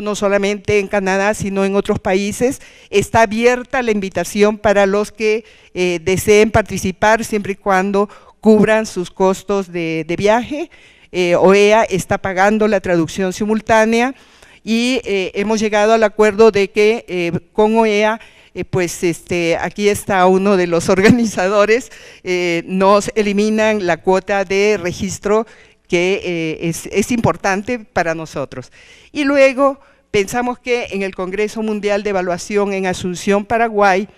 no solamente en Canadá, sino en otros países. Está abierta la invitación para los que eh, deseen participar siempre y cuando cubran sus costos de, viaje. Eh, OEA está pagando la traducción simultánea y eh, hemos llegado al acuerdo de que con OEA pues este, aquí está uno de los organizadores, nos eliminan la cuota de registro que eh, es, importante para nosotros. Y luego pensamos que en el Congreso Mundial de Evaluación en Asunción, Paraguay,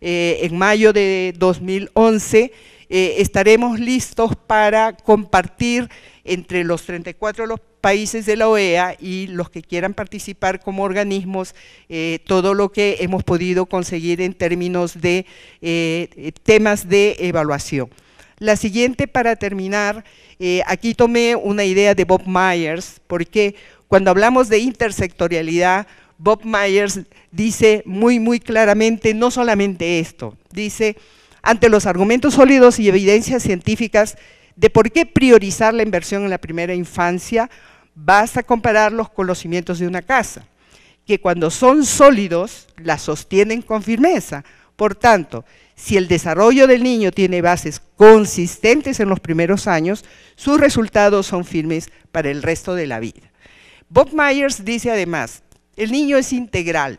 eh, en mayo de 2011, eh, estaremos listos para compartir entre los 34 los países de la OEA y los que quieran participar como organismos todo lo que hemos podido conseguir en términos de temas de evaluación. La siguiente para terminar, eh, aquí tomé una idea de Bob Myers, porque cuando hablamos de intersectorialidad, Bob Myers dice muy, muy claramente no solamente esto, dice, ante los argumentos sólidos y evidencias científicas de por qué priorizar la inversión en la primera infancia, basta compararlos con los conocimientos de una casa, que cuando son sólidos, la sostienen con firmeza. Por tanto, si el desarrollo del niño tiene bases consistentes en los primeros años, sus resultados son firmes para el resto de la vida. Bob Myers dice además, el niño es integral,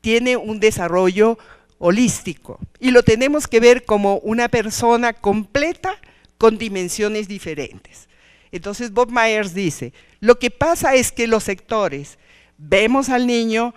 tiene un desarrollo holístico y lo tenemos que ver como una persona completa con dimensiones diferentes. Entonces Bob Myers dice, lo que pasa es que los sectores vemos al niño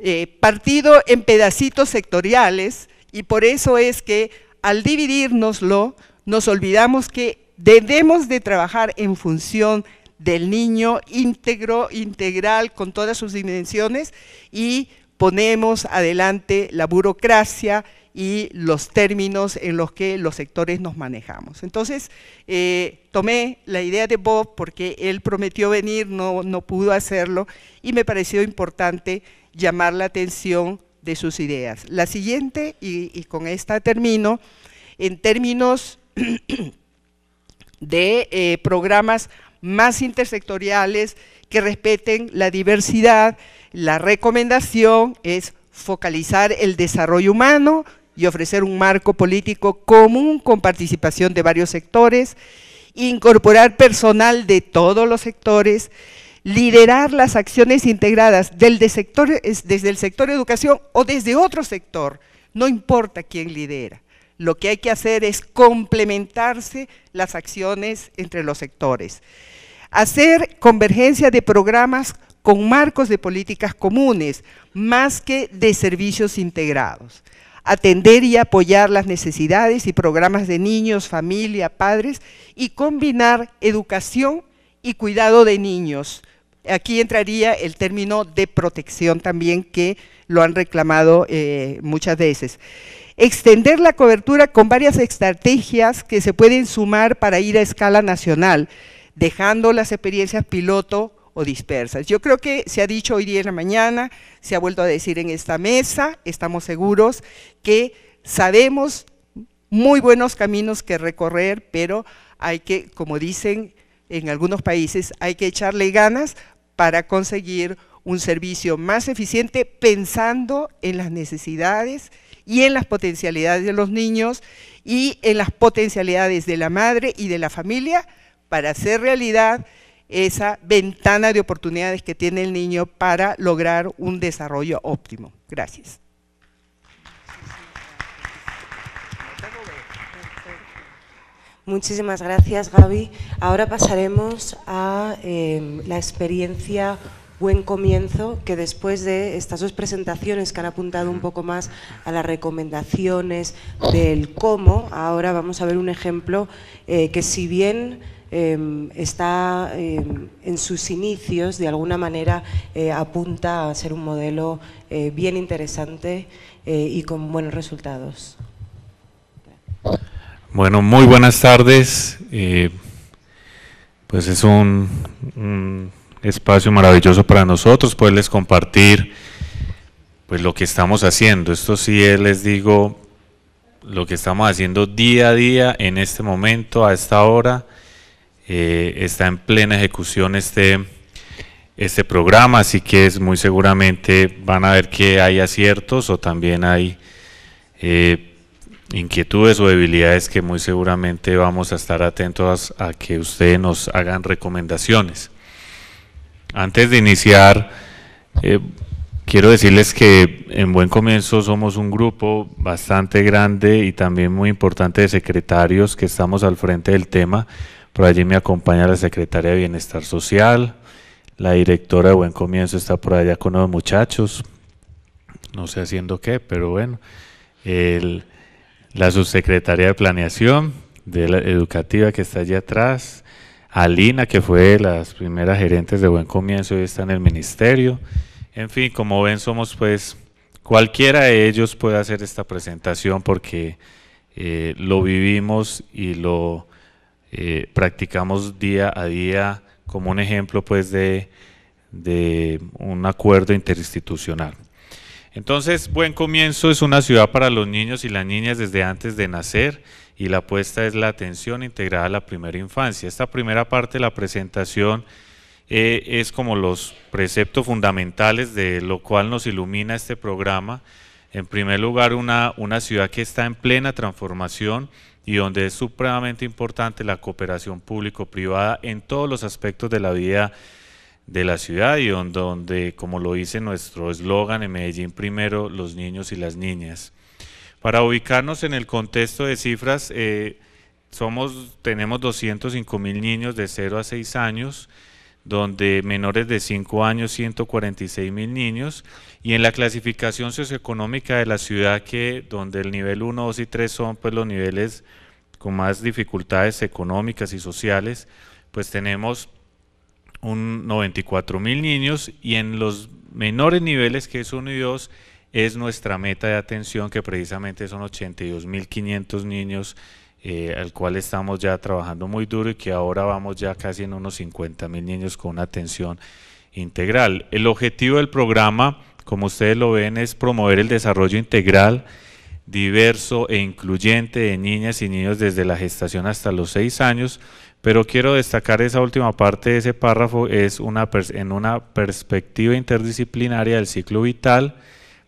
eh, partido en pedacitos sectoriales y por eso es que al dividirnoslo, nos olvidamos que debemos de trabajar en función del niño íntegro, integral, con todas sus dimensiones y ponemos adelante la burocracia y los términos en los que los sectores nos manejamos. Entonces, eh, tomé la idea de Bob porque él prometió venir, no, no pudo hacerlo, y me pareció importante llamar la atención de sus ideas. La siguiente, y, con esta termino, en términos de eh, programas más intersectoriales que respeten la diversidad, la recomendación es focalizar el desarrollo humano y ofrecer un marco político común con participación de varios sectores, incorporar personal de todos los sectores, liderar las acciones integradas del desde el sector educación o desde otro sector, no importa quién lidera. Lo que hay que hacer es complementarse las acciones entre los sectores. Hacer convergencia de programas con marcos de políticas comunes, más que de servicios integrados. Atender y apoyar las necesidades y programas de niños, familia, padres y combinar educación y cuidado de niños, Aquí entraría el término de protección también que lo han reclamado eh, muchas veces. Extender la cobertura con varias estrategias que se pueden sumar para ir a escala nacional, dejando las experiencias piloto o dispersas. Yo creo que se ha dicho hoy día en la mañana, se ha vuelto a decir en esta mesa, estamos seguros que sabemos muy buenos caminos que recorrer, pero hay que, como dicen en algunos países, hay que echarle ganas para conseguir un servicio más eficiente pensando en las necesidades y en las potencialidades de los niños y en las potencialidades de la madre y de la familia para hacer realidad esa ventana de oportunidades que tiene el niño para lograr un desarrollo óptimo. Gracias. Muchísimas gracias, Gaby. Ahora pasaremos a em, la experiencia Buen Comienzo, que después de estas dos presentaciones que han apuntado un poco más a las recomendaciones del cómo, ahora vamos a ver un ejemplo eh, que si bien em, está em, en sus inicios, de alguna manera eh, apunta a ser un modelo eh, bien interesante y con buenos resultados. Bueno, muy buenas tardes. Eh, pues es un, espacio maravilloso para nosotros poderles compartir pues lo que estamos haciendo. Esto sí eh, les digo lo que estamos haciendo día a día en este momento, a esta hora. Eh, está en plena ejecución este, este programa, así que es muy seguramente van a ver que hay aciertos o también hay inquietudes o debilidades que muy seguramente vamos a estar atentos a que ustedes nos hagan recomendaciones. Antes de iniciar, eh, quiero decirles que en buen comienzo somos un grupo bastante grande y también muy importante de secretarios que estamos al frente del tema. Por allí me acompaña la secretaria de Bienestar Social, la directora de Buen Comienzo está por allá con los muchachos, no sé haciendo qué, pero bueno. El, la subsecretaria de Planeación de la Educativa que está allí atrás, Alina, que fue las primeras gerentes de Buen Comienzo y está en el ministerio. En fin, como ven, somos pues, cualquiera de ellos puede hacer esta presentación porque eh, lo vivimos y lo eh, practicamos día a día como un ejemplo pues de, de un acuerdo interinstitucional. Entonces, Buen Comienzo es una ciudad para los niños y las niñas desde antes de nacer y la apuesta es la atención integrada a la primera infancia. Esta primera parte de la presentación eh, es como los preceptos fundamentales de lo cual nos ilumina este programa. En primer lugar, una, una ciudad que está en plena transformación y donde es supremamente importante la cooperación público-privada en todos los aspectos de la vida de la ciudad y donde, como lo dice nuestro eslogan en Medellín primero, los niños y las niñas. Para ubicarnos en el contexto de cifras, eh, somos, tenemos 205 mil niños de 0 a 6 años, donde menores de 5 años 146 mil niños, y en la clasificación socioeconómica de la ciudad, que donde el nivel 1, 2 y 3 son pues, los niveles con más dificultades económicas y sociales, pues tenemos un 94 mil niños y en los menores niveles, que es 1 y 2, es nuestra meta de atención, que precisamente son 82 mil 500 niños, eh, al cual estamos ya trabajando muy duro y que ahora vamos ya casi en unos 50 mil niños con una atención integral. El objetivo del programa, como ustedes lo ven, es promover el desarrollo integral diverso e incluyente de niñas y niños desde la gestación hasta los seis años, pero quiero destacar esa última parte de ese párrafo, es una, en una perspectiva interdisciplinaria del ciclo vital,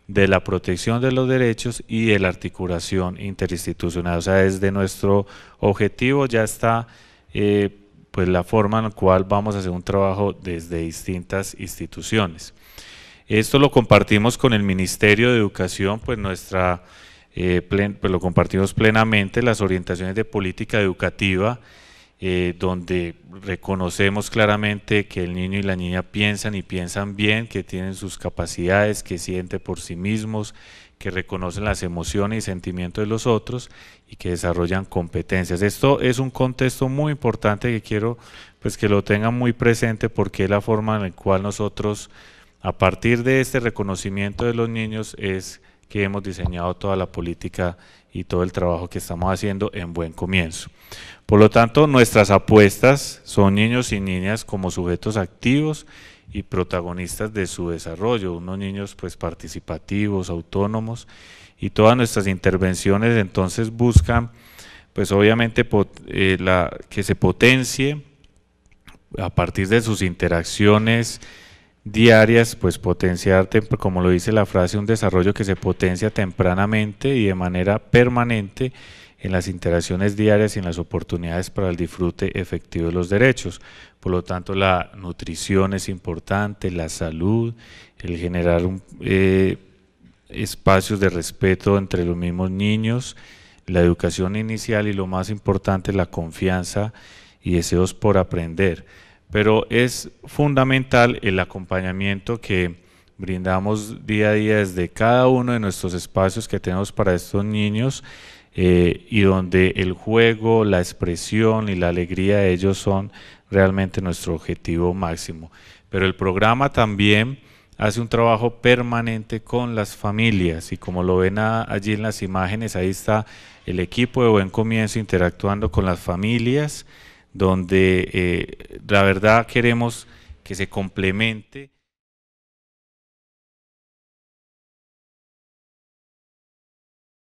de la protección de los derechos y de la articulación interinstitucional. O sea, desde nuestro objetivo ya está eh, pues la forma en la cual vamos a hacer un trabajo desde distintas instituciones. Esto lo compartimos con el Ministerio de Educación, pues nuestra eh, pues, lo compartimos plenamente, las orientaciones de política educativa, eh, donde reconocemos claramente que el niño y la niña piensan y piensan bien, que tienen sus capacidades, que sienten por sí mismos, que reconocen las emociones y sentimientos de los otros y que desarrollan competencias. Esto es un contexto muy importante que quiero pues que lo tengan muy presente porque es la forma en la cual nosotros a partir de este reconocimiento de los niños es que hemos diseñado toda la política y todo el trabajo que estamos haciendo en buen comienzo. Por lo tanto, nuestras apuestas son niños y niñas como sujetos activos y protagonistas de su desarrollo, unos niños pues participativos, autónomos y todas nuestras intervenciones entonces buscan pues obviamente eh, que se potencie a partir de sus interacciones diarias, pues potenciar, como lo dice la frase, un desarrollo que se potencia tempranamente y de manera permanente en las interacciones diarias y en las oportunidades para el disfrute efectivo de los derechos. Por lo tanto, la nutrición es importante, la salud, el generar eh, espacios de respeto entre los mismos niños, la educación inicial y lo más importante, la confianza y deseos por aprender pero es fundamental el acompañamiento que brindamos día a día desde cada uno de nuestros espacios que tenemos para estos niños eh, y donde el juego, la expresión y la alegría de ellos son realmente nuestro objetivo máximo. Pero el programa también hace un trabajo permanente con las familias y como lo ven allí en las imágenes, ahí está el equipo de Buen Comienzo interactuando con las familias donde eh, la verdad queremos que se complemente